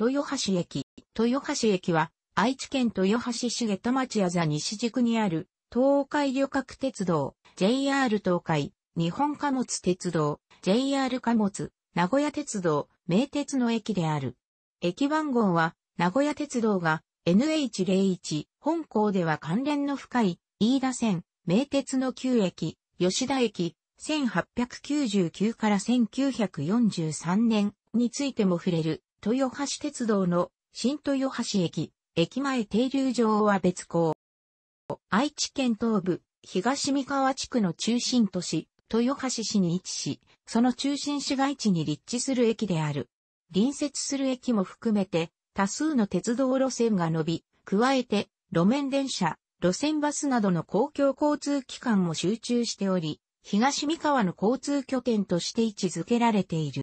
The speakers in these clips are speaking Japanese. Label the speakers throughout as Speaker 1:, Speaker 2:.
Speaker 1: 豊橋駅。豊橋駅は、愛知県豊橋市下田町あざ西軸にある、東海旅客鉄道、JR 東海、日本貨物鉄道、JR 貨物、名古屋鉄道、名鉄の駅である。駅番号は、名古屋鉄道が NH01 本校では関連の深い飯田線、名鉄の旧駅、吉田駅、1899から1943年についても触れる豊橋鉄道の新豊橋駅、駅前停留場は別港。愛知県東部、東三河地区の中心都市、豊橋市に位置し、その中心市街地に立地する駅である。隣接する駅も含めて、多数の鉄道路線が伸び、加えて、路面電車、路線バスなどの公共交通機関も集中しており、東三河の交通拠点として位置づけられている。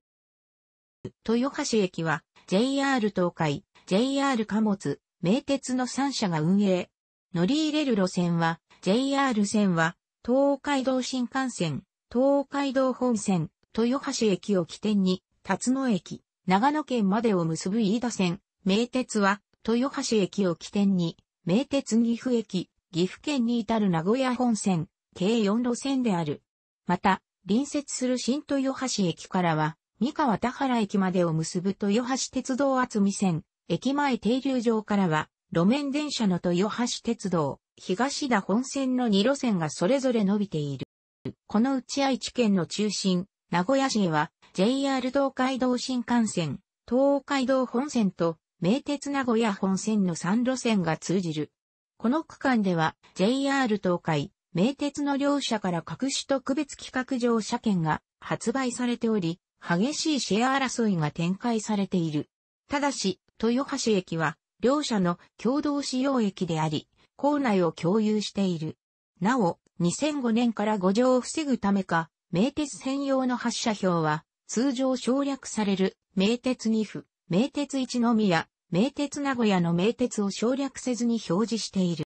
Speaker 1: 豊橋駅は JR 東海、JR 貨物、名鉄の3社が運営。乗り入れる路線は JR 線は東海道新幹線、東海道本線、豊橋駅を起点に、辰野駅、長野県までを結ぶ飯田線、名鉄は豊橋駅を起点に、名鉄岐阜駅、岐阜県に至る名古屋本線、計4路線である。また、隣接する新豊橋駅からは、三河田原駅までを結ぶ豊橋鉄道厚見線、駅前停留場からは、路面電車の豊橋鉄道、東田本線の2路線がそれぞれ伸びている。このうち愛知県の中心、名古屋市へは、JR 東海道新幹線、東海道本線と、名鉄名古屋本線の3路線が通じる。この区間では、JR 東海、名鉄の両社から各種特別企画乗車券が発売されており、激しいシェア争いが展開されている。ただし、豊橋駅は、両社の共同使用駅であり、構内を共有している。なお、2005年から誤乗を防ぐためか、名鉄専用の発車表は、通常省略される、名鉄2府、名鉄一宮、名鉄名古屋の名鉄を省略せずに表示している。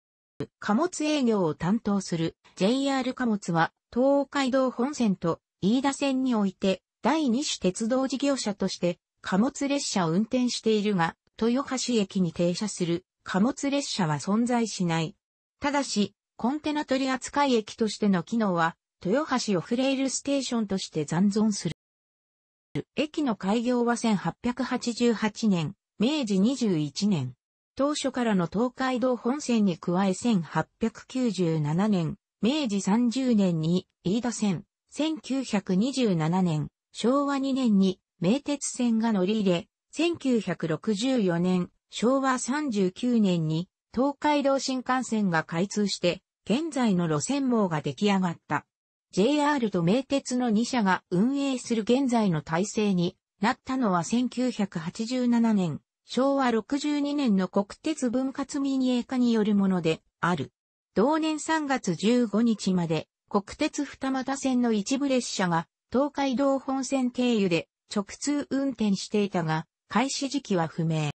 Speaker 1: 貨物営業を担当する JR 貨物は、東海道本線と飯田線において、第二種鉄道事業者として貨物列車を運転しているが、豊橋駅に停車する貨物列車は存在しない。ただし、コンテナ取扱駅としての機能は、豊橋オフレイルステーションとして残存する。駅の開業は1888年、明治21年。当初からの東海道本線に加え1897年、明治30年に飯田線、1927年、昭和2年に名鉄線が乗り入れ、1964年、昭和39年に東海道新幹線が開通して、現在の路線網が出来上がった。JR と名鉄の2社が運営する現在の体制になったのは1987年、昭和62年の国鉄分割民営化によるものである。同年3月15日まで国鉄二股線の一部列車が東海道本線経由で直通運転していたが、開始時期は不明。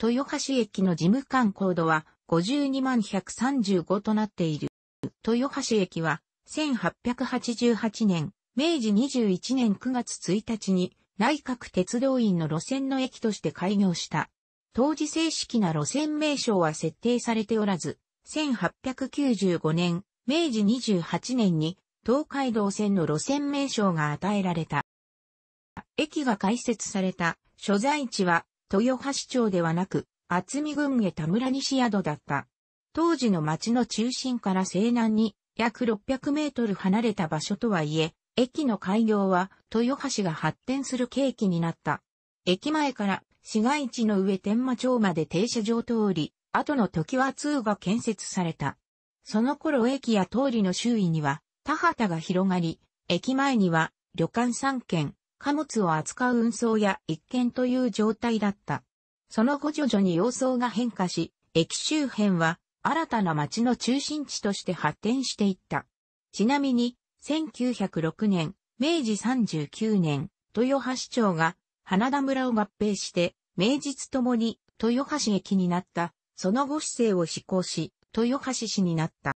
Speaker 1: 豊橋駅の事務官高度は52万135となっている。豊橋駅は1888年、明治21年9月1日に内閣鉄道院の路線の駅として開業した。当時正式な路線名称は設定されておらず、1895年、明治28年に東海道線の路線名称が与えられた。駅が開設された所在地は豊橋町ではなく、厚見郡下田村西宿だった。当時の町の中心から西南に約600メートル離れた場所とはいえ、駅の開業は豊橋が発展する契機になった。駅前から市街地の上天満町まで停車場通り、後の時は通が建設された。その頃駅や通りの周囲には田畑が広がり、駅前には旅館3軒、貨物を扱う運送や1軒という状態だった。その後徐々に様相が変化し、駅周辺は新たな町の中心地として発展していった。ちなみに、1906年、明治39年、豊橋町が花田村を合併して、名実ともに豊橋駅になった、その後市政を施行し、豊橋市になった。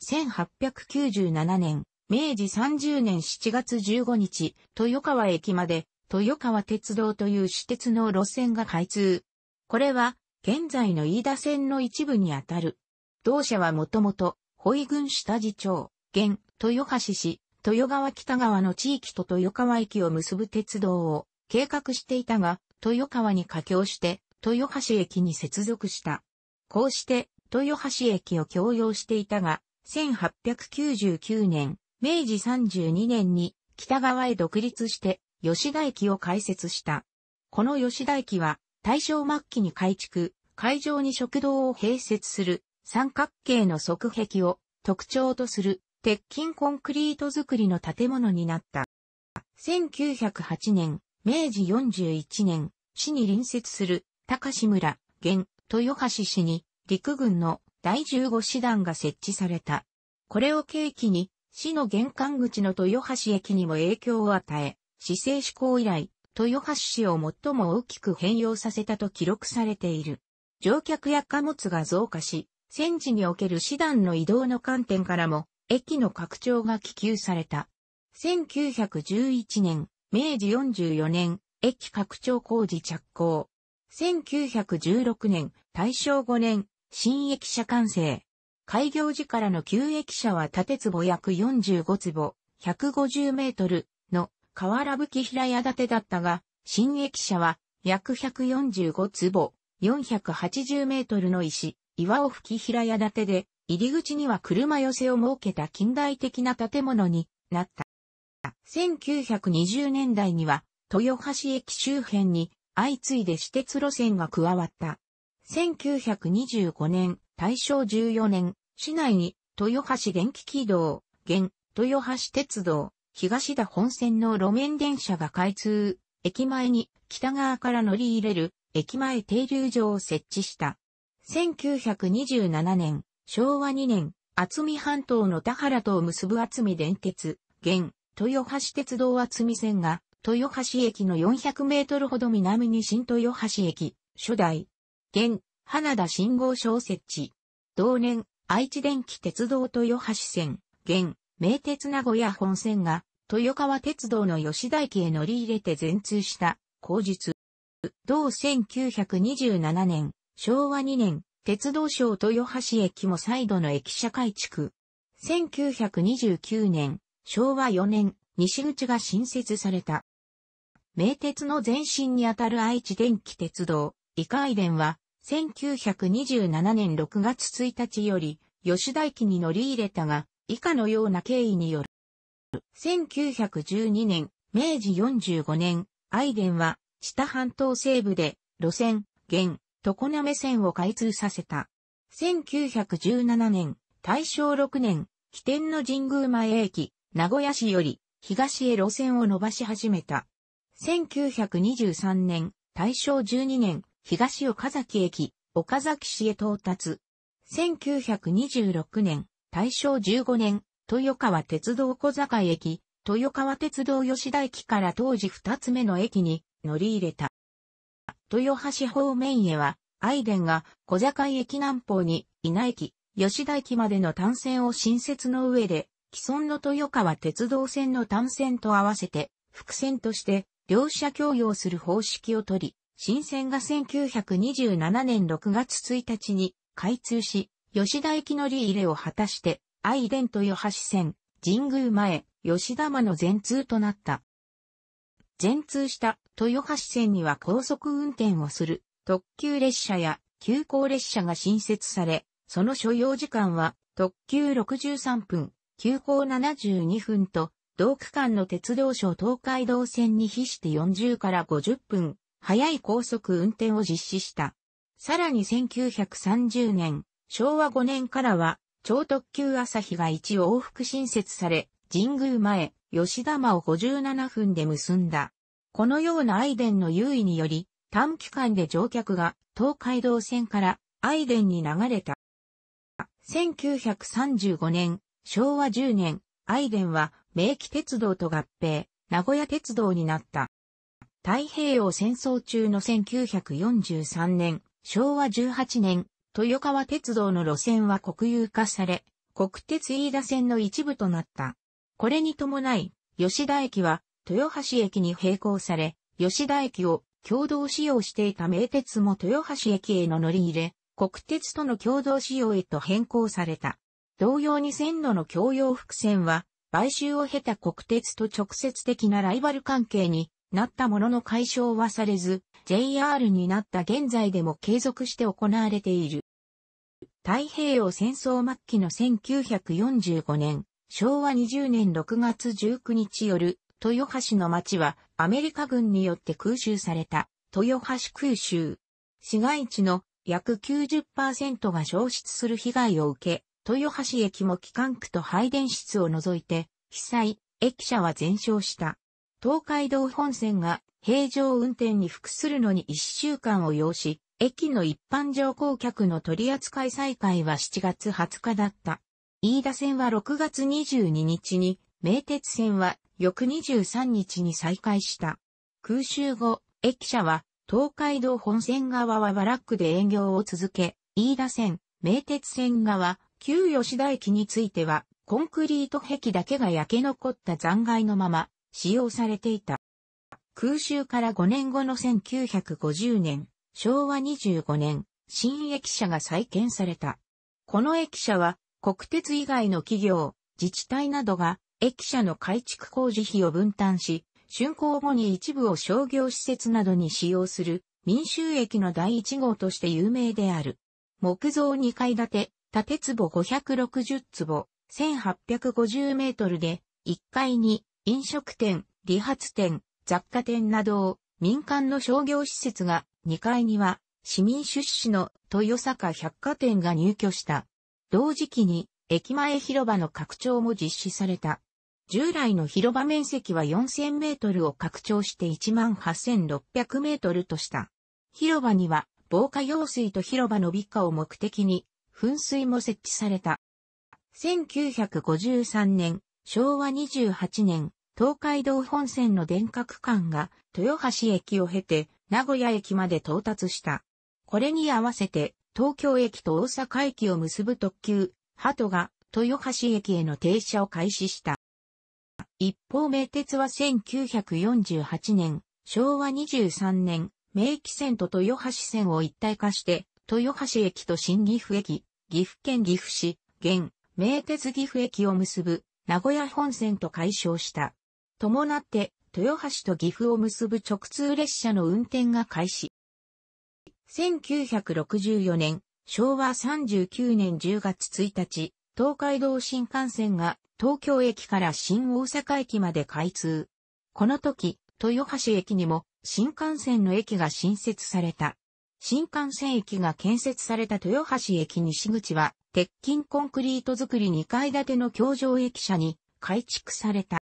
Speaker 1: 1897年、明治30年7月15日、豊川駅まで、豊川鉄道という私鉄の路線が開通。これは、現在の飯田線の一部にあたる。同社はもともと、保育下地町、現、豊橋市、豊川北側の地域と豊川駅を結ぶ鉄道を計画していたが、豊川に架橋して、豊橋駅に接続した。こうして、豊橋駅を共用していたが、1899年、明治32年に北側へ独立して吉田駅を開設した。この吉田駅は大正末期に改築、会場に食堂を併設する三角形の側壁を特徴とする鉄筋コンクリート造りの建物になった。1908年、明治41年、市に隣接する高志村、現、豊橋市に陸軍の第15師団が設置された。これを契機に、市の玄関口の豊橋駅にも影響を与え、市政施行以来、豊橋市を最も大きく変容させたと記録されている。乗客や貨物が増加し、戦時における師団の移動の観点からも、駅の拡張が起求された。1911年、明治44年、駅拡張工事着工。1916年、大正5年、新駅舎完成。開業時からの旧駅舎は建坪約45坪、150メートルの河原吹平屋建てだったが、新駅舎は約145坪、480メートルの石、岩を吹き平屋建てで、入り口には車寄せを設けた近代的な建物になった。1920年代には、豊橋駅周辺に相次いで私鉄路線が加わった。1925年、大正14年、市内に、豊橋電気軌道、現、豊橋鉄道、東田本線の路面電車が開通、駅前に北側から乗り入れる駅前停留所を設置した。1927年、昭和2年、厚見半島の田原とを結ぶ厚見電鉄、現、豊橋鉄道厚見線が、豊橋駅の400メートルほど南に新豊橋駅、初代、現、花田信号小設置。同年、愛知電気鉄道豊橋線、現、名鉄名古屋本線が、豊川鉄道の吉田駅へ乗り入れて全通した、後日。同1927年、昭和2年、鉄道省豊橋駅も再度の駅舎改築。1929年、昭和4年、西口が新設された。名鉄の前身にあたる愛知電気鉄道、イデンは、1927年6月1日より、吉田駅に乗り入れたが、以下のような経緯による。1912年、明治45年、愛ンは、知多半島西部で、路線、現、常滑線を開通させた。1917年、大正6年、起点の神宮前駅、名古屋市より、東へ路線を伸ばし始めた。1923年、大正12年、東岡崎駅、岡崎市へ到達。1926年、大正15年、豊川鉄道小坂駅、豊川鉄道吉田駅から当時2つ目の駅に乗り入れた。豊橋方面へは、アイデンが小坂駅南方に稲駅、吉田駅までの単線を新設の上で、既存の豊川鉄道線の単線と合わせて、伏線として、両者共用する方式を取り、新線が1927年6月1日に開通し、吉田駅乗り入れを果たして、愛伝と豊橋線、神宮前、吉田間の全通となった。全通した豊橋線には高速運転をする特急列車や急行列車が新設され、その所要時間は特急63分、急行72分と、同区間の鉄道省東海道線に比して40から50分早い高速運転を実施した。さらに1930年、昭和5年からは、超特急朝日が1往復新設され、神宮前、吉田間を57分で結んだ。このようなアイデンの優位により、短期間で乗客が東海道線からアイデンに流れた。1935年、昭和10年、アイデンは名機鉄道と合併、名古屋鉄道になった。太平洋戦争中の1943年、昭和18年、豊川鉄道の路線は国有化され、国鉄飯田線の一部となった。これに伴い、吉田駅は豊橋駅に並行され、吉田駅を共同使用していた名鉄も豊橋駅への乗り入れ、国鉄との共同使用へと変更された。同様に線路の共用伏線は、買収を経た国鉄と直接的なライバル関係になったものの解消はされず、JR になった現在でも継続して行われている。太平洋戦争末期の1945年、昭和20年6月19日夜、豊橋の町はアメリカ軍によって空襲された豊橋空襲。市街地の約90%が消失する被害を受け、豊橋駅も機関区と配電室を除いて、被災、駅舎は全焼した。東海道本線が平常運転に服するのに1週間を要し、駅の一般乗降客の取扱い再開は7月20日だった。飯田線は6月22日に、名鉄線は翌23日に再開した。空襲後、駅舎は東海道本線側はバラックで営業を続け、飯田線、名鉄線側、旧吉田駅については、コンクリート壁だけが焼け残った残骸のまま、使用されていた。空襲から5年後の1950年、昭和25年、新駅舎が再建された。この駅舎は国鉄以外の企業、自治体などが駅舎の改築工事費を分担し、竣工後に一部を商業施設などに使用する民衆駅の第一号として有名である。木造2階建て、縦坪560坪、1850メートルで、1階に飲食店、理髪店、雑貨店などを民間の商業施設が2階には市民出資の豊坂百貨店が入居した。同時期に駅前広場の拡張も実施された。従来の広場面積は4000メートルを拡張して18600メートルとした。広場には防火用水と広場の美化を目的に噴水も設置された。1953年、昭和28年、東海道本線の電化区間が豊橋駅を経て名古屋駅まで到達した。これに合わせて東京駅と大阪駅を結ぶ特急、鳩が豊橋駅への停車を開始した。一方名鉄は1948年、昭和23年、名機線と豊橋線を一体化して、豊橋駅と新岐阜駅、岐阜県岐阜市、現、名鉄岐阜駅を結ぶ名古屋本線と解消した。伴って豊橋と岐阜を結ぶ直通列車の運転が開始。1964年、昭和39年10月1日、東海道新幹線が東京駅から新大阪駅まで開通。この時、豊橋駅にも新幹線の駅が新設された。新幹線駅が建設された豊橋駅西口は、鉄筋コンクリート造り2階建ての橋上駅舎に改築された。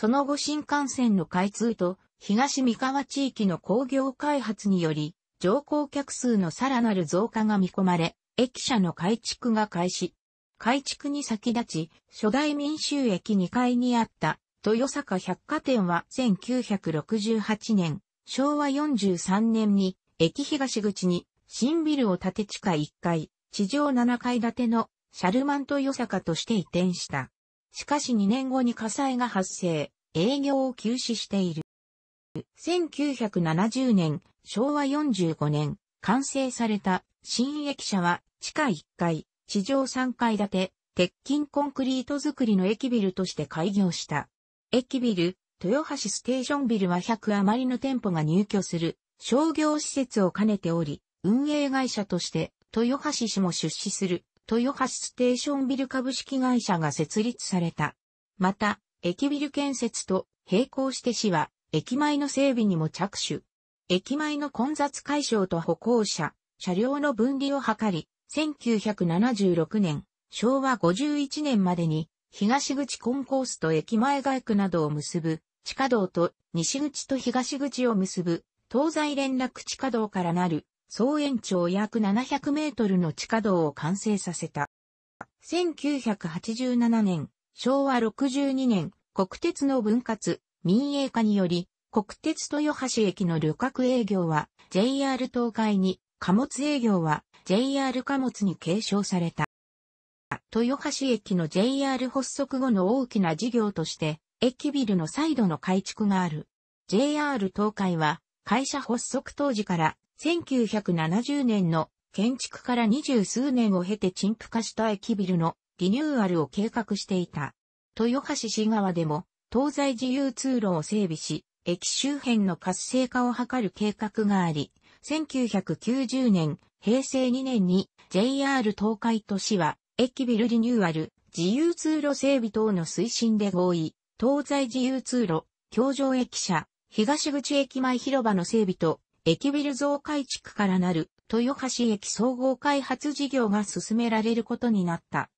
Speaker 1: その後新幹線の開通と、東三河地域の工業開発により、乗降客数のさらなる増加が見込まれ、駅舎の改築が開始。改築に先立ち、初代民衆駅2階にあった豊坂百貨店は1968年、昭和43年に駅東口に新ビルを建て地下1階、地上7階建てのシャルマン豊坂として移転した。しかし2年後に火災が発生、営業を休止している。1970年、昭和45年、完成された新駅舎は地下1階、地上3階建て、鉄筋コンクリート造りの駅ビルとして開業した。駅ビル、豊橋ステーションビルは100余りの店舗が入居する商業施設を兼ねており、運営会社として豊橋市も出資する豊橋ステーションビル株式会社が設立された。また、駅ビル建設と並行して市は、駅前の整備にも着手。駅前の混雑解消と歩行者、車両の分離を図り、1976年、昭和51年までに、東口コンコースと駅前街区などを結ぶ、地下道と西口と東口を結ぶ、東西連絡地下道からなる総延長約700メートルの地下道を完成させた。1987年、昭和62年、国鉄の分割、民営化により、国鉄豊橋駅の旅客営業は JR 東海に、貨物営業は JR 貨物に継承された。豊橋駅の JR 発足後の大きな事業として、駅ビルの再度の改築がある。JR 東海は、会社発足当時から1970年の建築から二十数年を経て陳腐化した駅ビルのリニューアルを計画していた。豊橋市側でも東西自由通路を整備し、駅周辺の活性化を図る計画があり、1990年、平成2年に JR 東海都市は駅ビルリニューアル、自由通路整備等の推進で合意、東西自由通路、京上駅舎、東口駅前広場の整備と、駅ビル増改築からなる豊橋駅総合開発事業が進められることになった。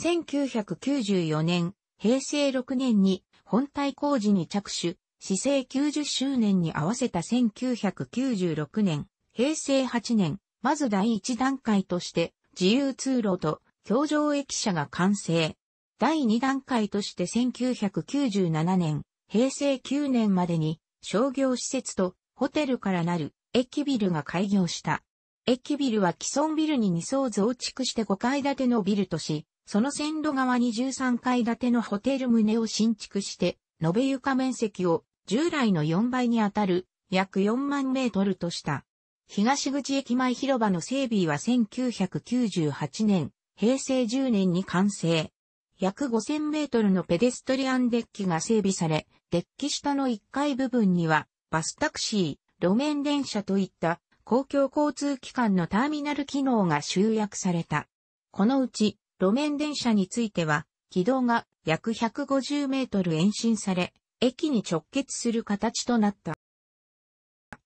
Speaker 1: 1994年、平成6年に本体工事に着手、市政90周年に合わせた1996年、平成8年、まず第1段階として自由通路と橋上駅舎が完成。第2段階として1997年、平成9年までに商業施設とホテルからなる駅ビルが開業した。駅ビルは既存ビルに2層増築して5階建てのビルとし、その線路側に13階建てのホテル棟を新築して、延べ床面積を従来の4倍にあたる約4万メートルとした。東口駅前広場の整備は1998年、平成10年に完成。約5000メートルのペデストリアンデッキが整備され、デッキ下の1階部分にはバスタクシー、路面電車といった公共交通機関のターミナル機能が集約された。このうち路面電車については軌道が約150メートル延伸され、駅に直結する形となった。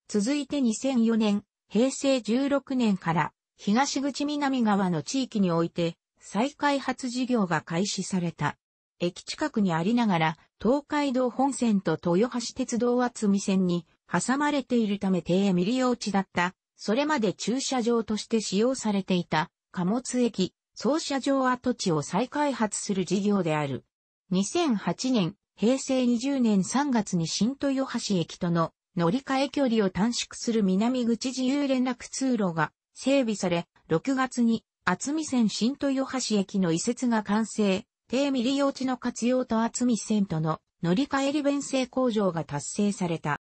Speaker 1: 続いて2004年、平成16年から東口南側の地域において再開発事業が開始された。駅近くにありながら、東海道本線と豊橋鉄道厚見線に挟まれているため低未利用地だった。それまで駐車場として使用されていた貨物駅、総車場跡地を再開発する事業である。2008年、平成20年3月に新豊橋駅との乗り換え距離を短縮する南口自由連絡通路が整備され、6月に厚見線新豊橋駅の移設が完成。低未利用地の活用と厚み線との乗り換え利便性向上が達成された。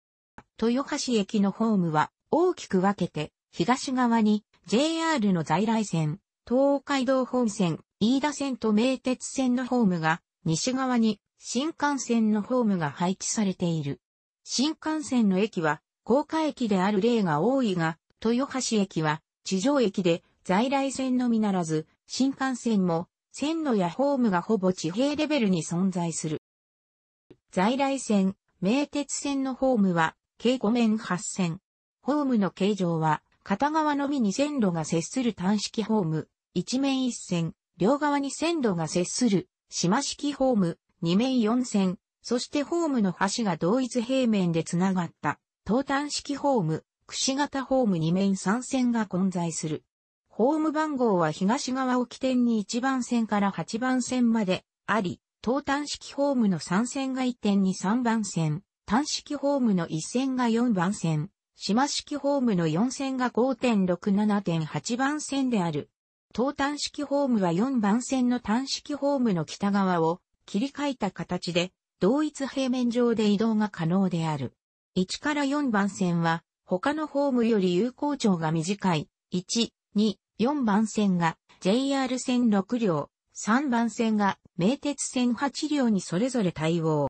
Speaker 1: 豊橋駅のホームは大きく分けて東側に JR の在来線、東海道本線、飯田線と名鉄線のホームが西側に新幹線のホームが配置されている。新幹線の駅は高架駅である例が多いが、豊橋駅は地上駅で在来線のみならず、新幹線も線路やホームがほぼ地平レベルに存在する。在来線、名鉄線のホームは、計5面8線。ホームの形状は、片側のみに線路が接する単式ホーム、1面1線、両側に線路が接する、島式ホーム、2面4線、そしてホームの端が同一平面でつながった、東端式ホーム、串型ホーム2面3線が混在する。ホーム番号は東側を起点に1番線から8番線まであり、東端式ホームの3線が1点に3番線、端式ホームの1線が4番線、島式ホームの4線が5.67.8番線である。東端式ホームは4番線の端式ホームの北側を切り替えた形で、同一平面上で移動が可能である。1から4番線は、他のホームより有効長が短い、1、2、4番線が JR 線6両、3番線が名鉄線8両にそれぞれ対応。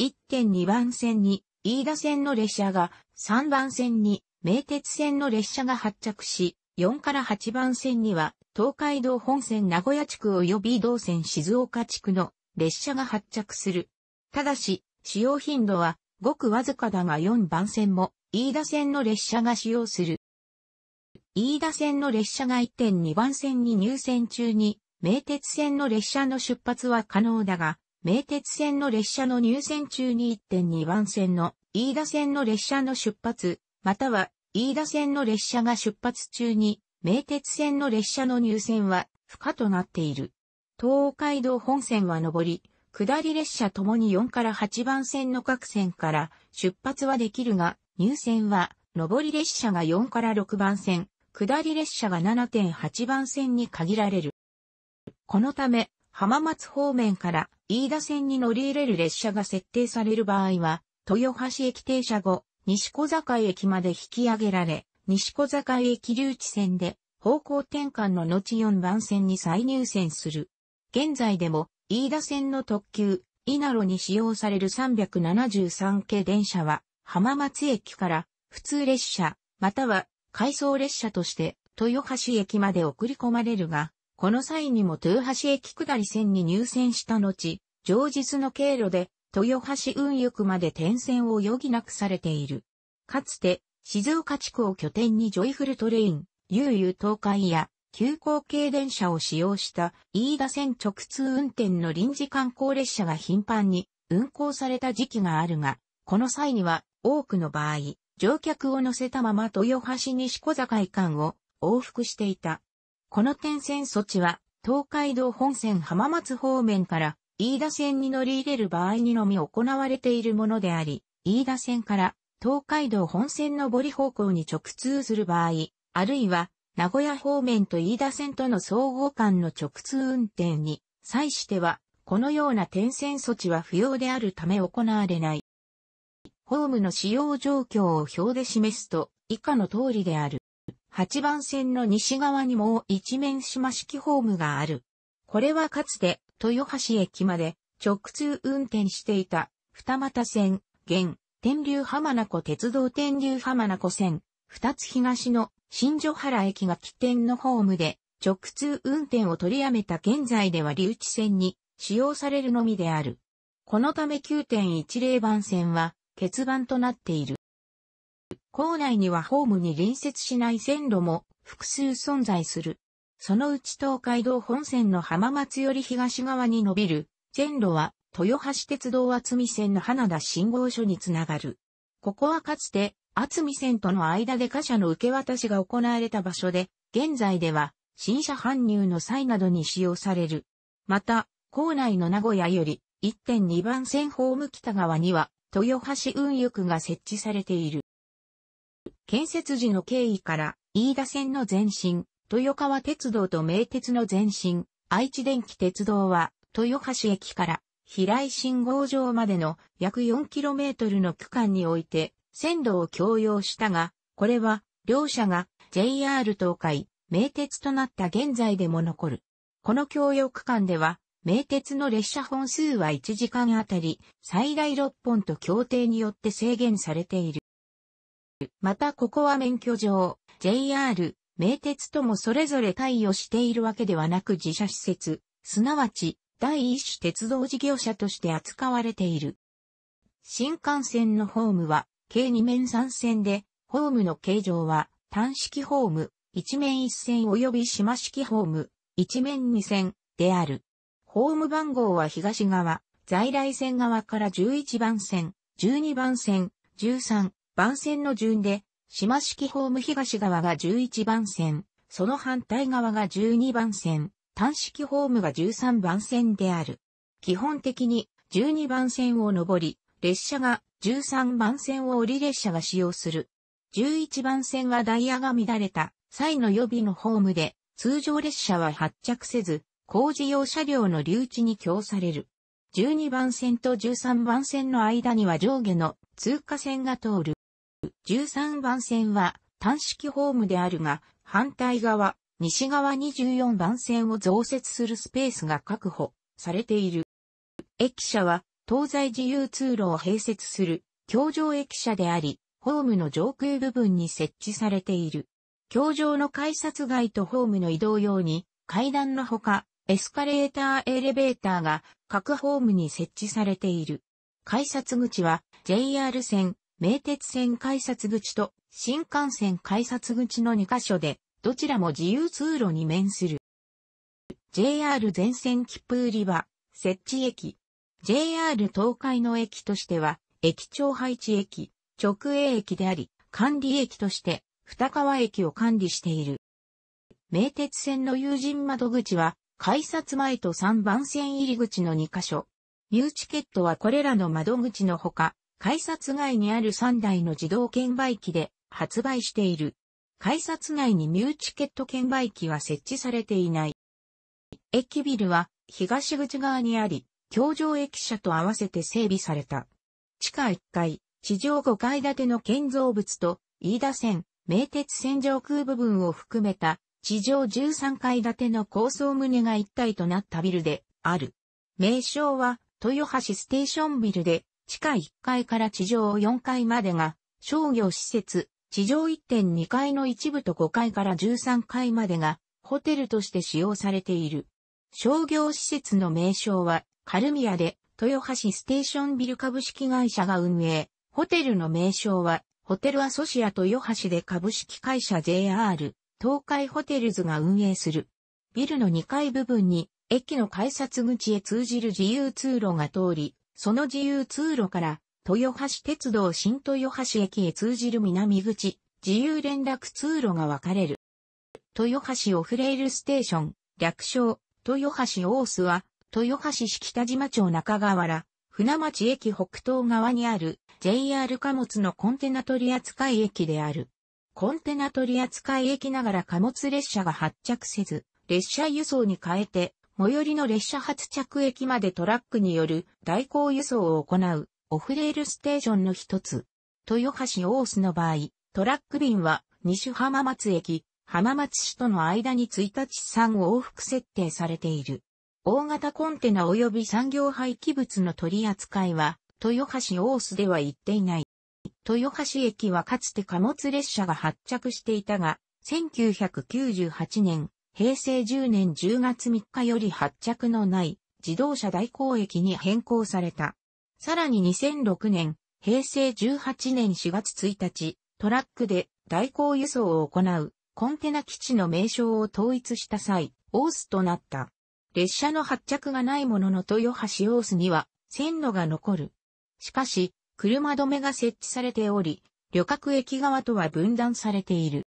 Speaker 1: 1.2番線に飯田線の列車が、3番線に名鉄線の列車が発着し、4から8番線には東海道本線名古屋地区及び道線静岡地区の列車が発着する。ただし、使用頻度はごくわずかだが4番線も飯田線の列車が使用する。飯田線の列車が1.2番線に入線中に、名鉄線の列車の出発は可能だが、名鉄線の列車の入線中に1.2番線の飯田線の列車の出発、または飯田線の列車が出発中に、名鉄線の列車の入線は不可となっている。東海道本線は上り、下り列車ともに4から8番線の各線から出発はできるが、入線は上り列車が4から6番線、下り列車が7.8番線に限られる。このため、浜松方面から飯田線に乗り入れる列車が設定される場合は、豊橋駅停車後、西小坂駅まで引き上げられ、西小坂駅留置線で方向転換の後4番線に再入線する。現在でも、飯田線の特急、稲ロに使用される373系電車は、浜松駅から普通列車、または回送列車として豊橋駅まで送り込まれるが、この際にも豊橋駅下り線に入線した後、上日の経路で豊橋運輸区まで転線を余儀なくされている。かつて、静岡地区を拠点にジョイフルトレイン、悠々東海や、急行系電車を使用した飯田線直通運転の臨時観光列車が頻繁に運行された時期があるが、この際には多くの場合、乗客を乗せたまま豊橋西小坂井間を往復していた。この点線措置は、東海道本線浜松方面から飯田線に乗り入れる場合にのみ行われているものであり、飯田線から東海道本線の上り方向に直通する場合、あるいは名古屋方面と飯田線との総合間の直通運転に際しては、このような点線措置は不要であるため行われない。ホームの使用状況を表で示すと、以下の通りである。8番線の西側にも一面島式ホームがある。これはかつて、豊橋駅まで直通運転していた、二股線、現、天竜浜名湖鉄道天竜浜名湖線、二つ東の新所原駅が起点のホームで、直通運転を取りやめた現在では留置線に使用されるのみである。このため9.10番線は欠番となっている。校内にはホームに隣接しない線路も複数存在する。そのうち東海道本線の浜松より東側に伸びる線路は豊橋鉄道厚見線の花田信号所につながる。ここはかつて厚見線との間で貨車の受け渡しが行われた場所で、現在では新車搬入の際などに使用される。また、校内の名古屋より1.2番線ホーム北側には豊橋運輸区が設置されている。建設時の経緯から、飯田線の前身、豊川鉄道と名鉄の前身、愛知電気鉄道は、豊橋駅から平井信号場までの約 4km の区間において、線路を共用したが、これは、両社が JR 東海、名鉄となった現在でも残る。この共用区間では、名鉄の列車本数は1時間あたり最大6本と協定によって制限されている。またここは免許上、JR、名鉄ともそれぞれ対応しているわけではなく自社施設、すなわち第一種鉄道事業者として扱われている。新幹線のホームは計2面3線で、ホームの形状は単式ホーム、1面1線及び島式ホーム、1面2線である。ホーム番号は東側、在来線側から11番線、12番線、13番線の順で、島式ホーム東側が11番線、その反対側が12番線、単式ホームが13番線である。基本的に12番線を上り、列車が13番線を降り列車が使用する。11番線はダイヤが乱れた際の予備のホームで、通常列車は発着せず、工事用車両の留置に供される。12番線と13番線の間には上下の通過線が通る。13番線は単式ホームであるが、反対側、西側24番線を増設するスペースが確保されている。駅舎は東西自由通路を併設する橋上駅舎であり、ホームの上空部分に設置されている。橋上の改札街とホームの移動用に階段のほかエスカレーターエレベーターが各ホームに設置されている。改札口は JR 線、名鉄線改札口と新幹線改札口の2カ所で、どちらも自由通路に面する。JR 全線切符売り場、設置駅。JR 東海の駅としては、駅長配置駅、直営駅であり、管理駅として、二川駅を管理している。名鉄線の友人窓口は、改札前と3番線入り口の2カ所。ニューチケットはこれらの窓口のほか、改札外にある3台の自動券売機で発売している。改札内にニューチケット券売機は設置されていない。駅ビルは東口側にあり、京上駅舎と合わせて整備された。地下1階、地上5階建ての建造物と、飯田線、名鉄線上空部分を含めた地上13階建ての高層棟が一体となったビルである。名称は豊橋ステーションビルで地下1階から地上4階までが商業施設、地上1.2階の一部と5階から13階までがホテルとして使用されている。商業施設の名称はカルミアで豊橋ステーションビル株式会社が運営。ホテルの名称はホテルアソシア豊橋で株式会社 JR 東海ホテルズが運営する。ビルの2階部分に、駅の改札口へ通じる自由通路が通り、その自由通路から、豊橋鉄道新豊橋駅へ通じる南口、自由連絡通路が分かれる。豊橋オフレールステーション、略称、豊橋オースは、豊橋市北島町中河原、船町駅北東側にある JR 貨物のコンテナ取扱駅である。コンテナ取扱駅ながら貨物列車が発着せず、列車輸送に変えて、最寄りの列車発着駅までトラックによる代行輸送を行う、オフレールステーションの一つ。豊橋大須の場合、トラック便は西浜松駅、浜松市との間に1日3往復設定されている。大型コンテナ及び産業廃棄物の取扱いは、豊橋大須では行っていない。豊橋駅はかつて貨物列車が発着していたが、1998年、平成10年10月3日より発着のない自動車代行駅に変更された。さらに2006年、平成18年4月1日、トラックで代行輸送を行うコンテナ基地の名称を統一した際、オースとなった。列車の発着がないものの豊橋オースには線路が残る。しかし、車止めが設置されており、旅客駅側とは分断されている。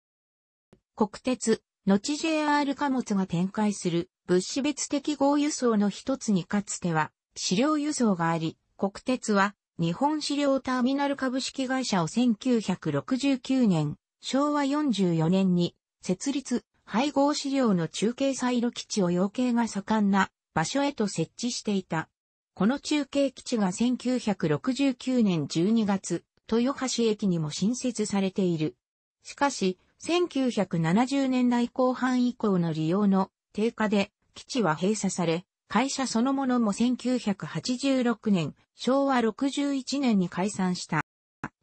Speaker 1: 国鉄、後 JR 貨物が展開する物資別適合輸送の一つにかつては資料輸送があり、国鉄は日本資料ターミナル株式会社を1969年、昭和44年に設立、配合資料の中継サイロ基地を養鶏が盛んな場所へと設置していた。この中継基地が1969年12月、豊橋駅にも新設されている。しかし、1970年代後半以降の利用の低下で基地は閉鎖され、会社そのものも1986年、昭和61年に解散した。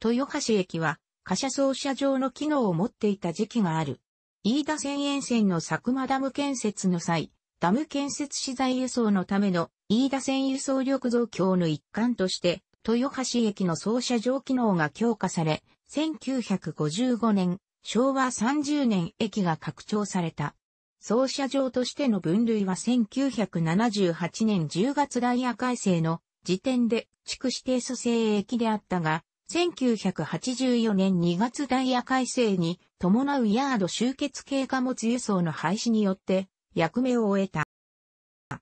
Speaker 1: 豊橋駅は、貨車操車場の機能を持っていた時期がある。飯田線沿線の佐久間ダム建設の際、ダム建設資材輸送のための飯田線輸送力増強の一環として、豊橋駅の操車場機能が強化され、1955年、昭和30年駅が拡張された。操車場としての分類は1978年10月ダイヤ改正の時点で地区指定蘇生駅であったが、1984年2月ダイヤ改正に伴うヤード集結系貨物輸送の廃止によって役目を終えた。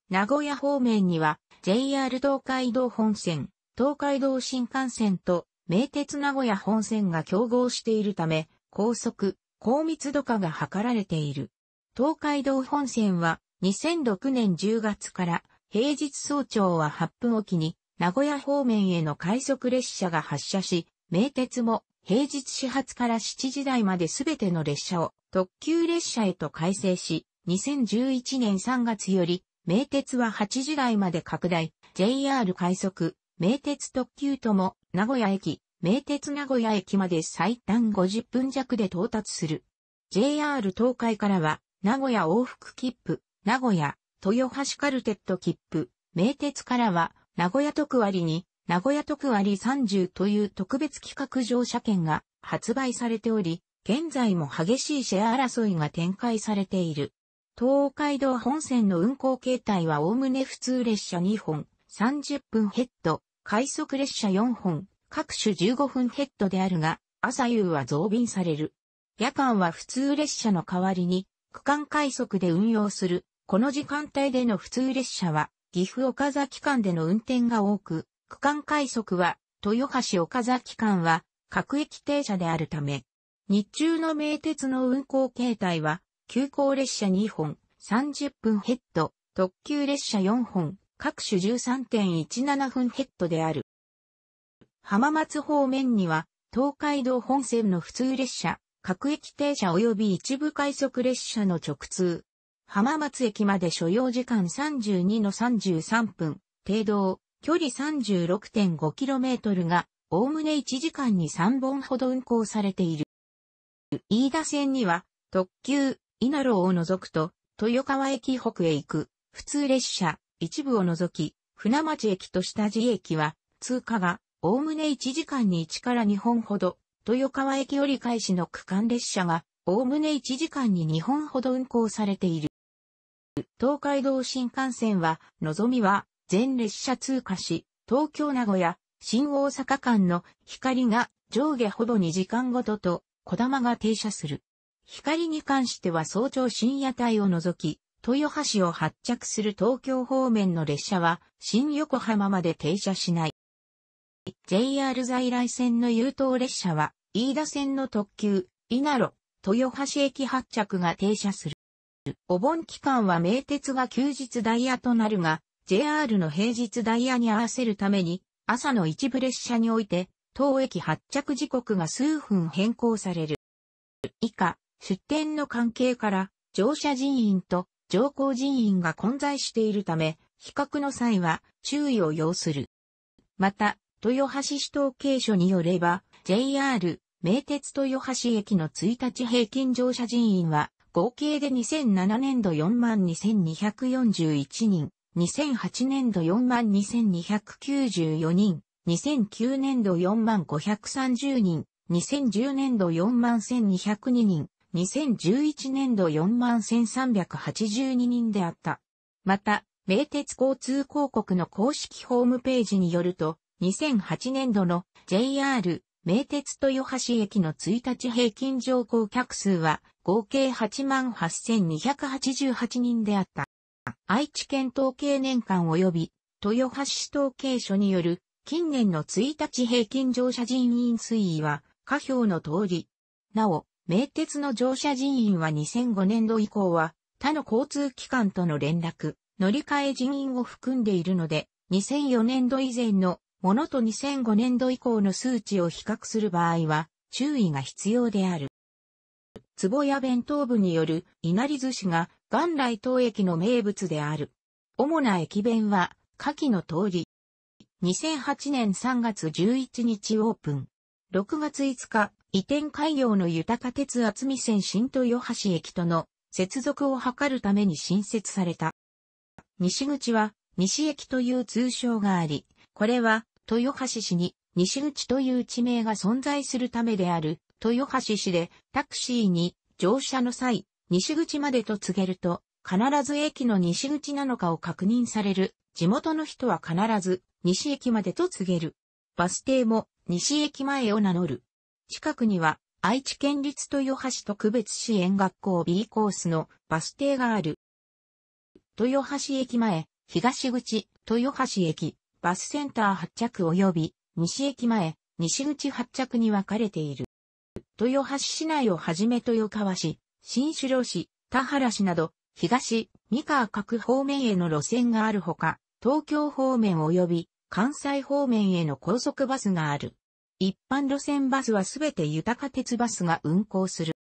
Speaker 1: 名古屋方面には JR 東海道本線、東海道新幹線と名鉄名古屋本線が競合しているため、高速、高密度化が図られている。東海道本線は2006年10月から平日早朝は8分おきに名古屋方面への快速列車が発車し、名鉄も平日始発から7時台まで全ての列車を特急列車へと改正し、2011年3月より、名鉄は8時台まで拡大、JR 快速、名鉄特急とも、名古屋駅、名鉄名古屋駅まで最短50分弱で到達する。JR 東海からは、名古屋往復切符、名古屋、豊橋カルテット切符、名鉄からは、名古屋特割に、名古屋特割30という特別企画乗車券が発売されており、現在も激しいシェア争いが展開されている。東海道本線の運行形態はおおむね普通列車2本、30分ヘッド、快速列車4本、各種15分ヘッドであるが、朝夕は増便される。夜間は普通列車の代わりに、区間快速で運用する、この時間帯での普通列車は、岐阜岡崎間での運転が多く、区間快速は、豊橋岡崎間は、各駅停車であるため、日中の名鉄の運行形態は、急行列車2本、30分ヘッド、特急列車4本、各種13.17分ヘッドである。浜松方面には、東海道本線の普通列車、各駅停車及び一部快速列車の直通。浜松駅まで所要時間32の33分、程度、距離 36.5km が、おおむね1時間に3本ほど運行されている。飯田線には、特急、稲路を除くと、豊川駅北へ行く、普通列車、一部を除き、船町駅と下地駅は、通過が、おおむね1時間に1から2本ほど、豊川駅折り返しの区間列車が、おおむね1時間に2本ほど運行されている。東海道新幹線は、のぞみは、全列車通過し、東京名古屋、新大阪間の光が上下ほぼ2時間ごとと、小玉が停車する。光に関しては早朝深夜帯を除き、豊橋を発着する東京方面の列車は新横浜まで停車しない。JR 在来線の優等列車は飯田線の特急、稲路、豊橋駅発着が停車する。お盆期間は名鉄が休日ダイヤとなるが、JR の平日ダイヤに合わせるために、朝の一部列車において、当駅発着時刻が数分変更される。以下、出店の関係から、乗車人員と乗降人員が混在しているため、比較の際は注意を要する。また、豊橋市統計所によれば、JR、名鉄豊橋駅の1日平均乗車人員は、合計で2007年度42,241人、2008年度42,294人、2009年度4530人、2010年度41,202人、2011年度41,382人であった。また、名鉄交通広告の公式ホームページによると、2008年度の JR 名鉄豊橋駅の1日平均乗降客数は合計88,288人であった。愛知県統計年間及び豊橋市統計所による近年の1日平均乗車人員推移は下表の通り。なお、名鉄の乗車人員は2005年度以降は、他の交通機関との連絡、乗り換え人員を含んでいるので、2004年度以前のものと2005年度以降の数値を比較する場合は、注意が必要である。壺屋弁当部による稲荷寿司が元来当駅の名物である。主な駅弁は、下記の通り。2008年3月11日オープン。6月5日、移転開業の豊か鉄厚見線新豊橋駅との接続を図るために新設された。西口は西駅という通称があり、これは豊橋市に西口という地名が存在するためである豊橋市でタクシーに乗車の際、西口までと告げると、必ず駅の西口なのかを確認される。地元の人は必ず西駅までと告げる。バス停も西駅前を名乗る。近くには愛知県立豊橋特別支援学校 B コースのバス停がある。豊橋駅前、東口、豊橋駅、バスセンター発着及び西駅前、西口発着に分かれている。豊橋市内をはじめ豊川市、新首領市、田原市など、東、三河各方面への路線があるほか、東京方面及び関西方面への高速バスがある。一般路線バスはすべて豊か鉄バスが運行する。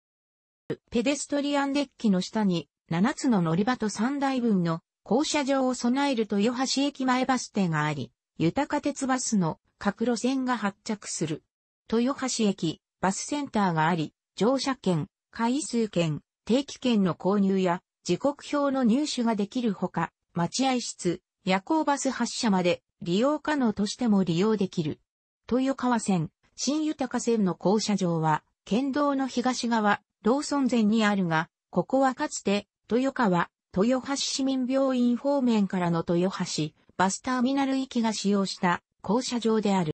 Speaker 1: ペデストリアンデッキの下に7つの乗り場と3台分の降車場を備える豊橋駅前バス停があり、豊か鉄バスの各路線が発着する。豊橋駅、バスセンターがあり、乗車券、回数券、定期券の購入や時刻表の入手ができるほか、待合室、夜行バス発車まで利用可能としても利用できる。豊川線、新豊線の降車場は、県道の東側、ローソン前にあるが、ここはかつて、豊川、豊橋市民病院方面からの豊橋、バスターミナル行きが使用した降車場である。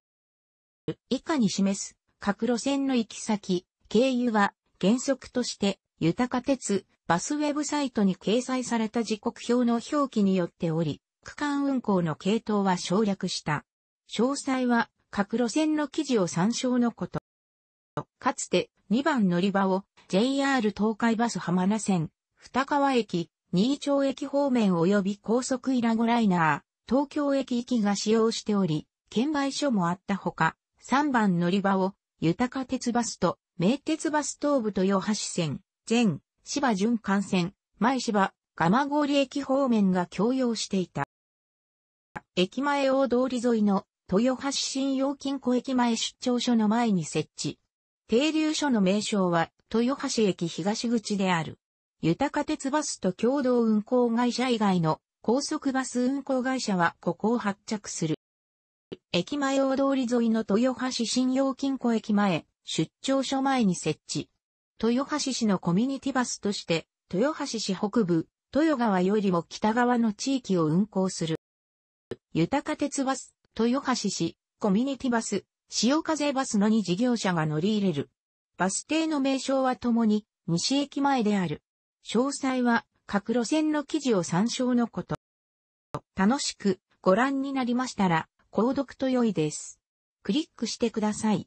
Speaker 1: 以下に示す各路線の行き先、経由は原則として豊か鉄、バスウェブサイトに掲載された時刻表の表記によっており、区間運行の系統は省略した。詳細は各路線の記事を参照のこと。かつて2番乗り場を JR 東海バス浜名線、二川駅、新町駅方面及び高速イラゴライナー、東京駅行きが使用しており、券売所もあったほか、3番乗り場を、豊か鉄バスと、名鉄バス東部豊橋線、全、芝循幹線、前芝、蒲郡駅方面が共用していた。駅前大通り沿いの豊橋信用金庫駅前出張所の前に設置。停留所の名称は豊橋駅東口である。豊か鉄バスと共同運行会社以外の高速バス運行会社はここを発着する。駅前大通り沿いの豊橋信用金庫駅前、出張所前に設置。豊橋市のコミュニティバスとして、豊橋市北部、豊川よりも北側の地域を運行する。豊か鉄バス、豊橋市、コミュニティバス、潮風バスの2事業者が乗り入れる。バス停の名称はともに、西駅前である。詳細は、各路線の記事を参照のこと。楽しくご覧になりましたら、購読と良いです。クリックしてください。